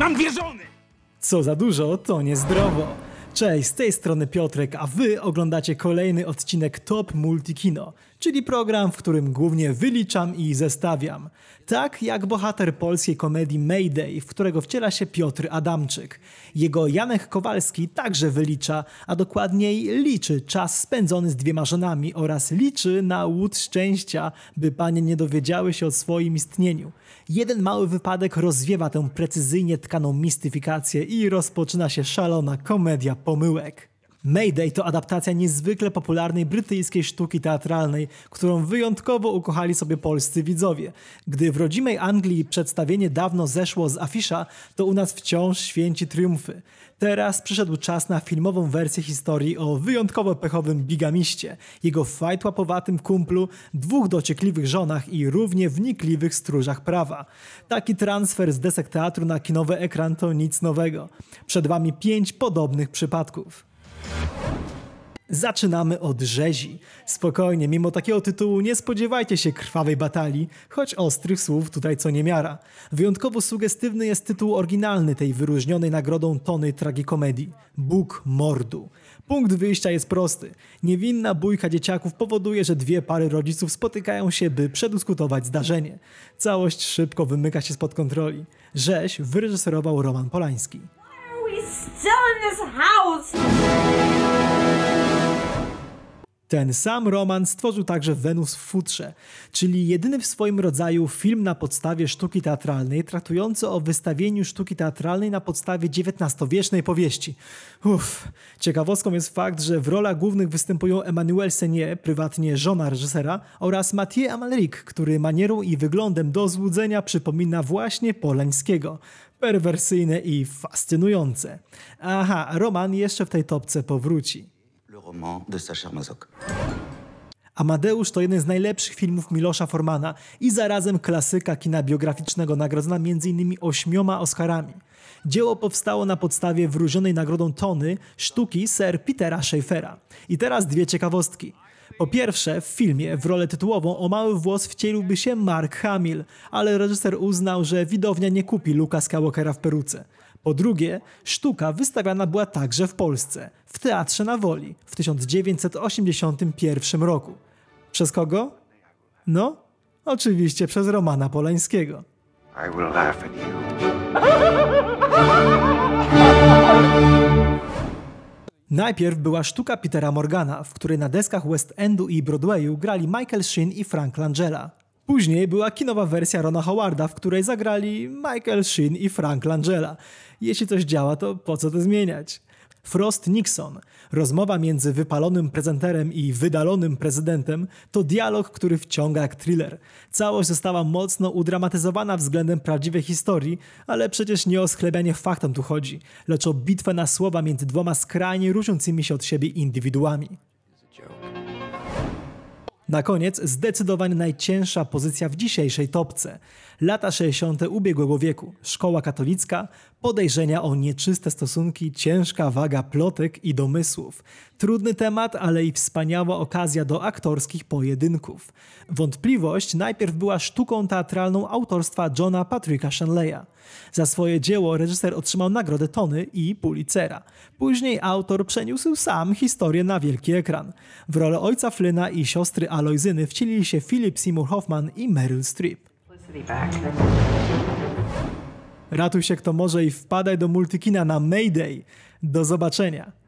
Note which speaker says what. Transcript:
Speaker 1: Mam wierzony! Co za dużo, to niezdrowo. Cześć, z tej strony Piotrek, a wy oglądacie kolejny odcinek Top Multikino, czyli program, w którym głównie wyliczam i zestawiam. Tak jak bohater polskiej komedii Mayday, w którego wciela się Piotr Adamczyk. Jego Janek Kowalski także wylicza, a dokładniej liczy czas spędzony z dwiema żonami oraz liczy na łód szczęścia, by panie nie dowiedziały się o swoim istnieniu. Jeden mały wypadek rozwiewa tę precyzyjnie tkaną mistyfikację i rozpoczyna się szalona komedia Bomuek Mayday to adaptacja niezwykle popularnej brytyjskiej sztuki teatralnej, którą wyjątkowo ukochali sobie polscy widzowie. Gdy w rodzimej Anglii przedstawienie dawno zeszło z afisza, to u nas wciąż święci triumfy. Teraz przyszedł czas na filmową wersję historii o wyjątkowo pechowym bigamiście, jego fajtłapowatym kumplu, dwóch dociekliwych żonach i równie wnikliwych stróżach prawa. Taki transfer z desek teatru na kinowy ekran to nic nowego. Przed wami pięć podobnych przypadków. Zaczynamy od rzezi. Spokojnie, mimo takiego tytułu nie spodziewajcie się krwawej batalii, choć ostrych słów tutaj co nie miara. Wyjątkowo sugestywny jest tytuł oryginalny tej wyróżnionej nagrodą tony tragikomedii – Bóg mordu. Punkt wyjścia jest prosty. Niewinna bójka dzieciaków powoduje, że dwie pary rodziców spotykają się, by przedyskutować zdarzenie. Całość szybko wymyka się spod kontroli. Rzeź wyreżyserował Roman Polański. Why are we still in this house? Ten sam Roman stworzył także Wenus w futrze, czyli jedyny w swoim rodzaju film na podstawie sztuki teatralnej traktujący o wystawieniu sztuki teatralnej na podstawie XIX-wiecznej powieści. Uff, ciekawostką jest fakt, że w rolach głównych występują Emmanuel Senier, prywatnie żona reżysera, oraz Mathieu Amalric, który manierą i wyglądem do złudzenia przypomina właśnie Polańskiego perwersyjne i fascynujące. Aha, Roman jeszcze w tej topce powróci également de Amadeusz to jeden z najlepszych filmów Milosza Formana i zarazem klasyka kina biograficznego nagrodzona m.in. ośmioma Oscarami. Dzieło powstało na podstawie wróżonej nagrodą Tony sztuki Sir Petera Schaeffera. I teraz dwie ciekawostki. Po pierwsze, w filmie w rolę tytułową o mały włos wcieliłby się Mark Hamill, ale reżyser uznał, że widownia nie kupi Luka Skywalkera w peruce. Po drugie, sztuka wystawiana była także w Polsce, w Teatrze na Woli w 1981 roku. Przez kogo? No, oczywiście przez Romana Polańskiego. I will laugh at you. Najpierw była sztuka Petera Morgana, w której na deskach West Endu i Broadwayu grali Michael Sheen i Frank Langella. Później była kinowa wersja Rona Howarda, w której zagrali Michael Sheen i Frank Langella. Jeśli coś działa, to po co to zmieniać? Frost Nixon. Rozmowa między wypalonym prezenterem i wydalonym prezydentem to dialog, który wciąga jak thriller. Całość została mocno udramatyzowana względem prawdziwej historii, ale przecież nie o schlebianie faktom tu chodzi, lecz o bitwę na słowa między dwoma skrajnie różniącymi się od siebie indywiduami. Na koniec zdecydowanie najcięższa pozycja w dzisiejszej topce. Lata 60. ubiegłego wieku, szkoła katolicka, podejrzenia o nieczyste stosunki, ciężka waga plotek i domysłów. Trudny temat, ale i wspaniała okazja do aktorskich pojedynków. Wątpliwość najpierw była sztuką teatralną autorstwa Johna Patricka Shanleya. Za swoje dzieło reżyser otrzymał nagrodę Tony i Pulitzera. Później autor przeniósł sam historię na wielki ekran. W rolę ojca Flynna i siostry Al Alojzyny wcielili się Philip Seymour Hoffman i Meryl Streep. Ratuj się kto może i wpadaj do multikina na Mayday. Do zobaczenia.